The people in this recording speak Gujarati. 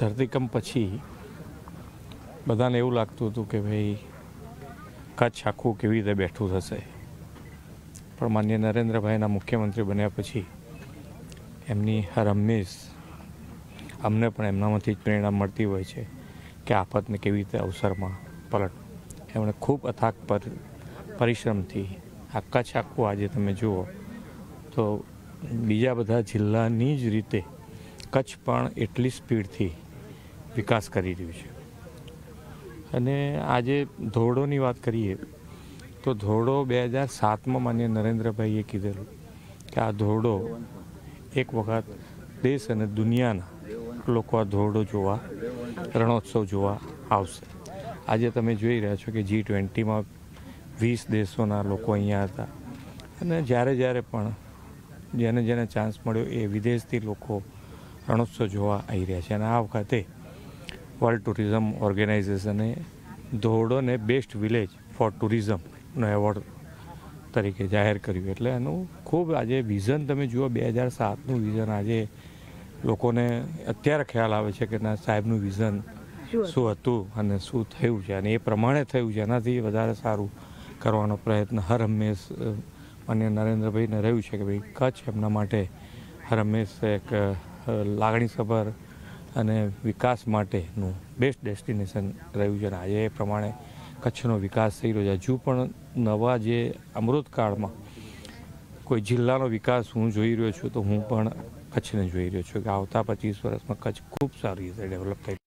ધરતીકંપ પછી બધાને એવું લાગતું હતું કે ભાઈ કચ્છ આખું કેવી રીતે બેઠું થશે પણ માન્ય નરેન્દ્રભાઈના મુખ્યમંત્રી બન્યા પછી એમની હર હંમેશ અમને પણ એમનામાંથી જ પ્રેરણા મળતી હોય છે કે આફતને કેવી રીતે અવસરમાં પલટ એમણે ખૂબ અથાક પર પરિશ્રમથી આ કચ્છ આખું આજે તમે જુઓ તો બીજા બધા જિલ્લાની જ રીતે કચ્છ પણ એટલી સ્પીડથી વિકાસ કરી રહ્યું છે અને આજે ધોરડોની વાત કરીએ તો ધોરડો બે હજાર સાતમાં માન્ય નરેન્દ્રભાઈએ કીધેલું કે આ ધોરડો એક વખત દેશ અને દુનિયાના લોકો આ ધોરડો જોવા રણોત્સવ જોવા આવશે આજે તમે જોઈ રહ્યા છો કે જી ટ્વેન્ટીમાં વીસ દેશોના લોકો અહીંયા હતા અને જ્યારે જ્યારે પણ જેને જેને ચાન્સ મળ્યો એ વિદેશથી લોકો રણોત્સવ જોવા આવી રહ્યા છે અને આ વખતે વર્લ્ડ ટુરિઝમ ઓર્ગેનાઇઝેશને ધોરડોને બેસ્ટ વિલેજ ફોર ટુરિઝમનો એવોર્ડ તરીકે જાહેર કર્યું એટલે એનું ખૂબ આજે વિઝન તમે જુઓ બે હજાર સાતનું વિઝન આજે લોકોને અત્યારે ખ્યાલ આવે છે કે ના સાહેબનું વિઝન શું હતું અને શું થયું છે અને એ પ્રમાણે થયું છે એનાથી વધારે સારું કરવાનો પ્રયત્ન હર હંમેશ અને નરેન્દ્રભાઈને રહ્યું છે કે ભાઈ કચ્છ એમના માટે હર હંમેશ એક લાગણીસભર અને વિકાસ માટેનું બેસ્ટ ડેસ્ટિનેશન રહ્યું છે અને આજે એ પ્રમાણે કચ્છનો વિકાસ થઈ રહ્યો છે હજુ પણ નવા જે અમૃતકાળમાં કોઈ જિલ્લાનો વિકાસ હું જોઈ રહ્યો છું તો હું પણ કચ્છને જોઈ રહ્યો છું કે આવતા પચીસ વર્ષમાં કચ્છ ખૂબ સારી રીતે ડેવલપ થઈ